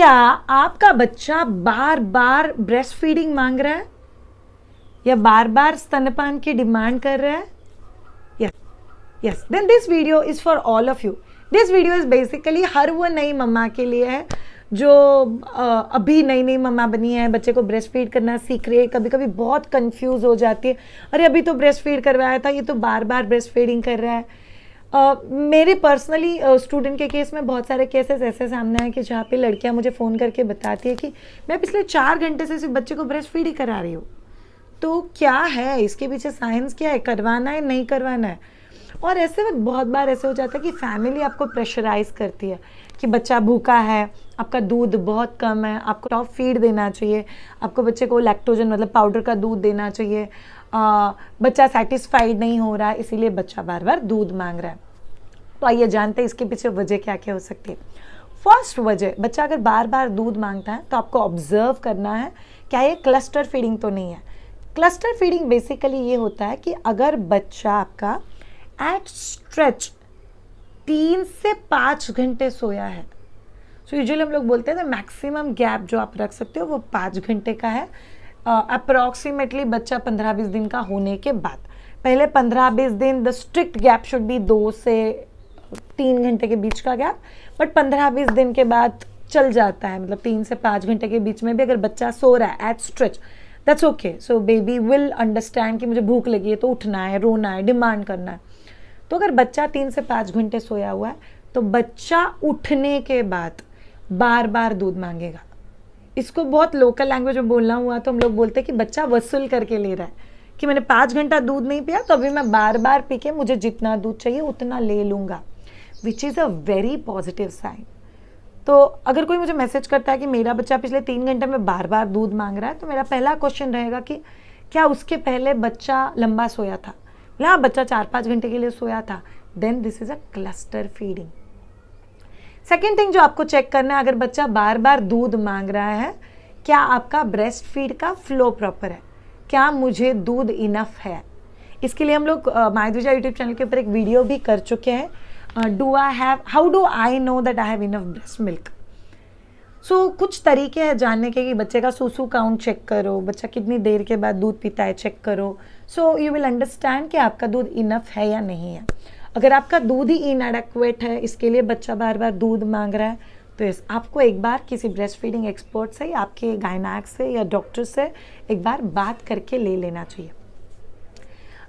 क्या आपका बच्चा बार बार ब्रेस्ट फीडिंग मांग रहा है या बार बार स्तनपान की डिमांड कर रहा है yes yes then this video is for all of you this video is basically हर वो नई मम्मा के लिए है जो अभी नई नई मम्मा बनी है बच्चे को ब्रेस्ट फीड करना सीख रही है कभी कभी बहुत कंफ्यूज हो जाती है अरे अभी तो ब्रेस्ट फीड करवाया था ये तो बार बार ब्रेस्ट फीडिंग कर रहा है मेरे पर्सनली स्टूडेंट के केस में बहुत सारे केसेस ऐसे सामने आए कि जहाँ पे लड़कियाँ मुझे फ़ोन करके बताती है कि मैं पिछले चार घंटे से सिर्फ बच्चे को ब्रेस्ट फीड ही करा रही हूँ तो क्या है इसके पीछे साइंस क्या है करवाना है नहीं करवाना है और ऐसे वक्त बहुत बार ऐसे हो जाता है कि फैमिली आपको प्रेशराइज करती है कि बच्चा भूखा है आपका दूध बहुत कम है आपको टॉप फीड देना चाहिए आपको बच्चे को लैक्टोजन मतलब पाउडर का दूध देना चाहिए आ, बच्चा सेटिस्फाइड नहीं हो रहा इसीलिए बच्चा बार बार दूध मांग रहा है तो आइए जानते हैं इसके पीछे वजह क्या क्या हो सकती है फर्स्ट वजह बच्चा अगर बार बार दूध मांगता है तो आपको ऑब्जर्व करना है क्या ये क्लस्टर फीडिंग तो नहीं है क्लस्टर फीडिंग बेसिकली ये होता है कि अगर बच्चा आपका एट स्ट्रेच तीन से पाँच घंटे सोया है सो so यूजली हम लोग बोलते हैं ना मैक्सिमम गैप जो आप रख सकते हो वो पाँच घंटे का है अप्रॉक्सीमेटली बच्चा पंद्रह बीस दिन का होने के बाद पहले पंद्रह बीस दिन the strict gap should be दो से तीन घंटे के बीच का गैप बट पंद्रह बीस दिन के बाद चल जाता है मतलब तीन से पाँच घंटे के बीच में भी अगर बच्चा सो रहा है at stretch that's okay so baby will understand कि मुझे भूख लगी है तो उठना है रोना है डिमांड करना है तो अगर बच्चा तीन से पाँच घंटे सोया हुआ है तो बच्चा उठने के बाद बार बार दूध मांगेगा इसको बहुत लोकल लैंग्वेज में बोलना हुआ तो हम लोग बोलते हैं कि बच्चा वसूल करके ले रहा है कि मैंने पाँच घंटा दूध नहीं पिया तो अभी मैं बार बार पी के मुझे जितना दूध चाहिए उतना ले लूँगा which is a very positive sign तो अगर कोई मुझे मैसेज करता है कि मेरा बच्चा पिछले तीन घंटे में बार बार दूध मांग रहा है तो मेरा पहला क्वेश्चन रहेगा कि क्या उसके पहले बच्चा लंबा सोया था बोला हाँ, बच्चा चार पाँच घंटे के लिए सोया था then this is a cluster feeding second thing जो आपको चेक करना है अगर बच्चा बार बार दूध मांग रहा है क्या आपका ब्रेस्ट फीड का फ्लो प्रॉपर है क्या मुझे दूध इनफ है इसके लिए हम लोग मायदुजा यूट्यूब चैनल के ऊपर एक वीडियो भी कर चुके हैं do I have how do I know that I have enough breast milk so कुछ तरीके हैं जानने के कि बच्चे का सूसू काउंट चेक करो बच्चा कितनी देर के बाद दूध पीता है चेक करो सो यू विल अंडरस्टैंड कि आपका दूध इनफ है या नहीं है अगर आपका दूध ही इनएडक्वेट है इसके लिए बच्चा बार बार दूध मांग रहा है तो इस आपको एक बार किसी ब्रेस्ट फीडिंग एक्सपर्ट से या आपके गायनाक से या डॉक्टर से एक बार बात करके ले लेना चाहिए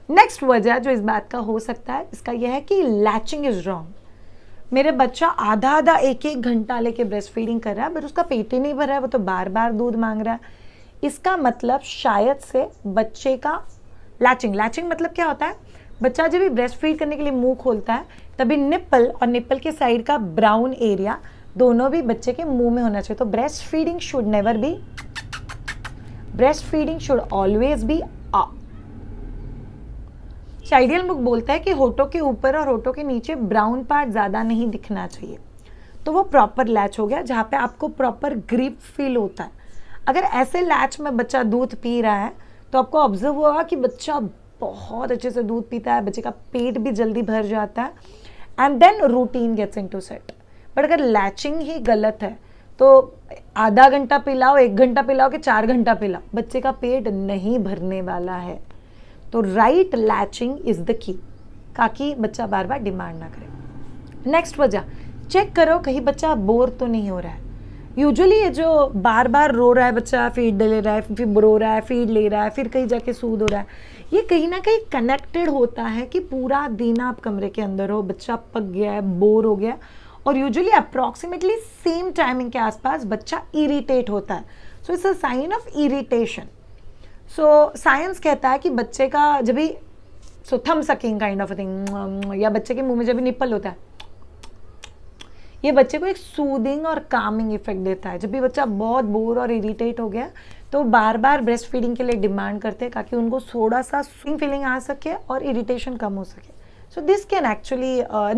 नेक्स्ट वजह जो इस बात का हो सकता है इसका यह है कि लैचिंग इज़ रॉन्ग मेरे बच्चा आधा आधा एक एक घंटा लेके ब्रेस्ट फीडिंग कर रहा है बट उसका पेट ही नहीं भर रहा है वो तो बार बार दूध मांग रहा है इसका मतलब शायद से बच्चे का लैचिंग लैचिंग मतलब क्या होता है बच्चा जब भी ब्रेस्ट फीड करने के लिए मुंह खोलता है तभी निप्पल और निप्पल के साइड का ब्राउन एरिया दोनों भी बच्चे के मुंह में होना चाहिए तो breast feeding should never be breast feeding should always be आ शाइडियल मुख बोलता है कि होठों के ऊपर और होठों के नीचे ब्राउन पार्ट ज़्यादा नहीं दिखना चाहिए तो वो प्रॉपर लैच हो गया जहाँ पे आपको प्रॉपर ग्रिप फील होता है अगर ऐसे लैच में बच्चा दूध पी रहा है तो आपको ऑब्जर्व होगा कि बच्चा बहुत अच्छे से दूध पीता है बच्चे का पेट भी जल्दी भर जाता है and then routine gets in to set but अगर लैचिंग ही गलत है तो आधा घंटा पिलाओ एक घंटा पिलाओ कि चार घंटा पिलाओ बच्चे का पेट नहीं भरने वाला है तो right latching is the key ताकि बच्चा बार बार डिमांड ना करे नेक्स्ट वजह चेक करो कहीं बच्चा बोर तो नहीं हो रहा है यूजुअली ये जो बार बार रो रहा है बच्चा फीड ले रहा है फिर रो रहा है फीड ले रहा है फिर कहीं जाके सूद हो रहा है ये कहीं ना कहीं कनेक्टेड होता है कि पूरा दिन आप कमरे के अंदर हो बच्चा पक गया है बोर हो गया और यूजुअली अप्रॉक्सीमेटली सेम टाइमिंग के आसपास बच्चा इरिटेट होता है so it's a sign of irritation so science कहता है कि बच्चे का जब भी सो थम सकिंग काइंड ऑफ थिंग या बच्चे के मुंह में जब भी निप्पल होता है ये बच्चे को एक सूदिंग और कामिंग इफेक्ट देता है जब भी बच्चा बहुत बोर और इरिटेट हो गया तो बार बार ब्रेस्ट फीडिंग के लिए डिमांड करते हैं ताकि उनको थोड़ा सा स्विंग फीलिंग आ सके और इरिटेशन कम हो सके so this can actually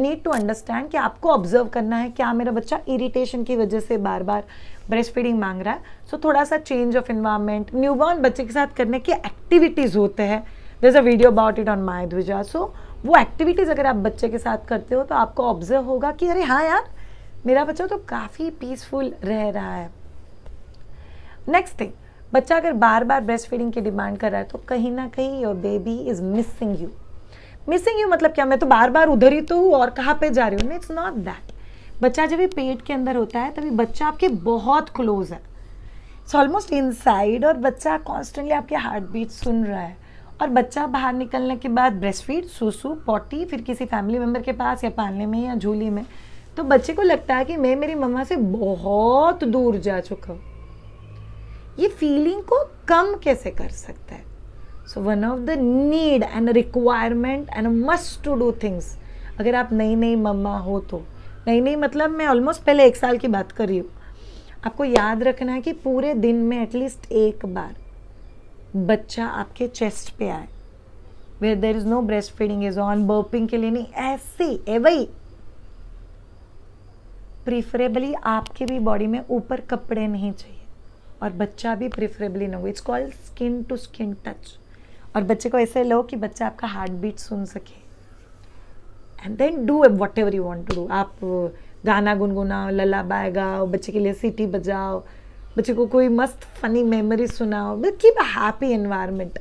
need to understand कि आपको ऑब्जर्व करना है क्या मेरा बच्चा इरिटेशन की वजह से बार बार ब्रेस्ट फीडिंग मांग रहा है सो so, थोड़ा सा चेंज ऑफ इन्वायरमेंट न्यूबॉर्न बच्चे के साथ करने के एक्टिविटीज़ होते हैं there a video about it on my ध्वजा सो वो एक्टिविटीज़ अगर आप बच्चे के साथ करते हो तो आपको ऑब्जर्व होगा कि अरे हाँ यार मेरा बच्चा तो काफ़ी पीसफुल रह रहा है नेक्स्ट थिंग बच्चा अगर बार बार ब्रेस्ट फीडिंग की डिमांड कर रहा है तो कहीं ना कहीं your baby is missing you missing you मतलब क्या मैं तो बार बार उधर ही तो हूँ और कहाँ पे जा रही हूँ इट्स नॉट दैट बच्चा जब भी पेट के अंदर होता है तभी बच्चा आपके बहुत क्लोज है इट्स ऑलमोस्ट साइड और बच्चा कॉन्स्टेंटली आपके हार्ट बीट सुन रहा है और बच्चा बाहर निकलने के बाद ब्रेस्ट फीड सूसू पॉटी फिर किसी फैमिली मेम्बर के पास या पालने में या झूली में तो बच्चे को लगता है कि मैं मेरी मम्मा से बहुत दूर जा चुका हूँ ये फीलिंग को कम कैसे कर सकता है so one of the need and requirement and must to do things अगर आप नई नई मम्मा हो तो नई नई मतलब मैं ऑलमोस्ट पहले एक साल की बात कर रही हूँ आपको याद रखना है कि पूरे दिन में एटलीस्ट एक बार बच्चा आपके चेस्ट पे आए where there is no breast feeding is on burping के लिए नहीं ऐसे ए वही प्रिफरेबली आपके भी बॉडी में ऊपर कपड़े नहीं चाहिए और बच्चा भी प्रेफरेबली ना हो it's called skin to skin touch और बच्चे को ऐसे लो कि बच्चा आपका हार्ट बीट सुन सके and then do whatever you want to do आप गाना गुनगुनाओ लला बाय गाओ बच्चे के लिए सीटी बजाओ बच्चे को कोई मस्त फनी मेमोरी सुनाओ कीप अ हैप्पी एनवायरमेंट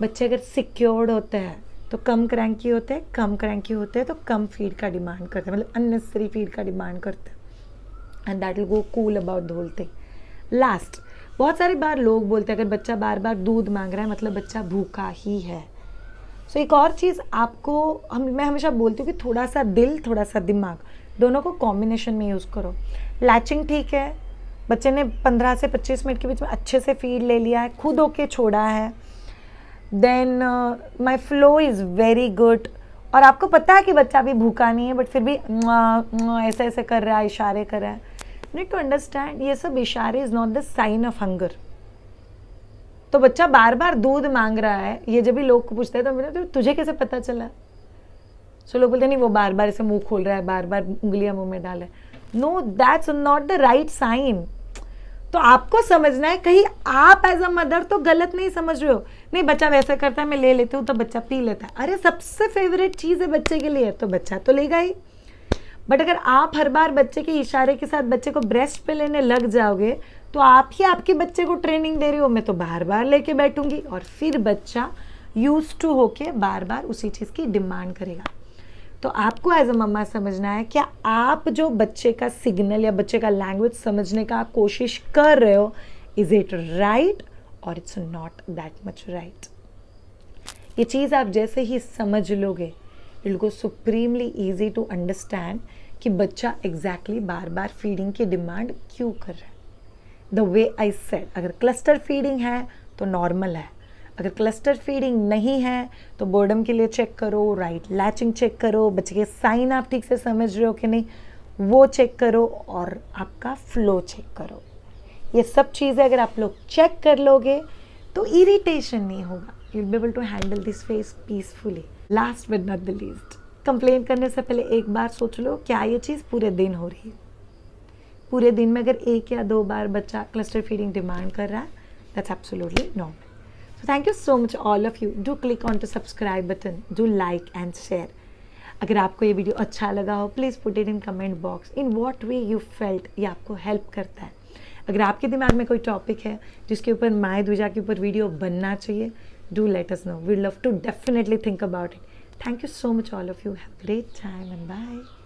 बच्चे अगर सिक्योर्ड होते हैं तो कम क्रैंकी होते हैं कम क्रैंकी होते हैं तो कम फीड का डिमांड करते हैं मतलब अननेसेसरी फीड का डिमांड करते हैं and that will go cool about the whole thing last बहुत सारे बार लोग बोलते हैं अगर बच्चा बार बार दूध मांग रहा है मतलब बच्चा भूखा ही है सो so, एक और चीज़ आपको हम मैं हमेशा बोलती हूँ कि थोड़ा सा दिल थोड़ा सा दिमाग दोनों को कॉम्बिनेशन में यूज़ करो लैचिंग ठीक है बच्चे ने 15 से 25 मिनट के बीच में अच्छे से फीड ले लिया है खुद होके छोड़ा है then my flow is very good और आपको पता है कि बच्चा अभी भूखा नहीं है बट फिर भी ऐसे ऐसे कर रहा है इशारे कर रहा है नीड टू अंडरस्टैंड ये सब इशारे is not the sign of hunger तो बच्चा बार बार दूध मांग रहा है ये जब भी लोग को पूछते हैं तो मेरे तो तुझे कैसे पता चला सो लोग बोलते नहीं वो बार बार इसे मुंह खोल रहा है बार बार उंगलियां मुंह में डाल रहा no that's not the right sign तो आपको समझना है कहीं आप एज अ मदर तो गलत नहीं समझ रहे हो नहीं बच्चा वैसे करता है मैं ले लेती हूँ तो बच्चा पी लेता है अरे सबसे फेवरेट चीज़ है बच्चे के लिए तो बच्चा तो लेगा ही बट अगर आप हर बार बच्चे के इशारे के साथ बच्चे को ब्रेस्ट पे लेने लग जाओगे तो आप ही आपके बच्चे को ट्रेनिंग दे रही हो मैं तो बार बार लेके बैठूंगी और फिर बच्चा यूज टू होके बार बार उसी चीज़ की डिमांड करेगा तो आपको एज अ मम्मा समझना है क्या आप जो बच्चे का सिग्नल या बच्चे का लैंग्वेज समझने का कोशिश कर रहे हो इज़ इट राइट और it's not that much right ये चीज़ आप जैसे ही समझ लोगे go supremely easy to understand कि बच्चा एग्जैक्टली exactly बार बार फीडिंग की डिमांड क्यों कर रहा है द वे आई सेट अगर क्लस्टर फीडिंग है तो नॉर्मल है अगर क्लस्टर फीडिंग नहीं है तो बोर्डम के लिए चेक करो राइट right लैचिंग चेक करो बच्चे के साइन आप ठीक से समझ रहे हो कि नहीं वो चेक करो और आपका फ्लो चेक करो ये सब चीज़ें अगर आप लोग चेक कर लोगे तो इरिटेशन नहीं होगा you be able to handle this phase peacefully last but not the least complain करने से पहले एक बार सोच लो क्या ये चीज़ पूरे दिन हो रही है पूरे दिन में अगर एक या दो बार बच्चा क्लस्टर फीडिंग डिमांड कर रहा है that's absolutely normal so thank you so much all of you do click on to subscribe button do like and share अगर आपको ये वीडियो अच्छा लगा हो please put it in comment box in what way you felt ये आपको help करता है अगर आपके दिमाग में कोई टॉपिक है जिसके ऊपर माए द्विजा के ऊपर वीडियो बनना चाहिए do let us know we'd love to definitely think about it thank you so much all of you have a great time and bye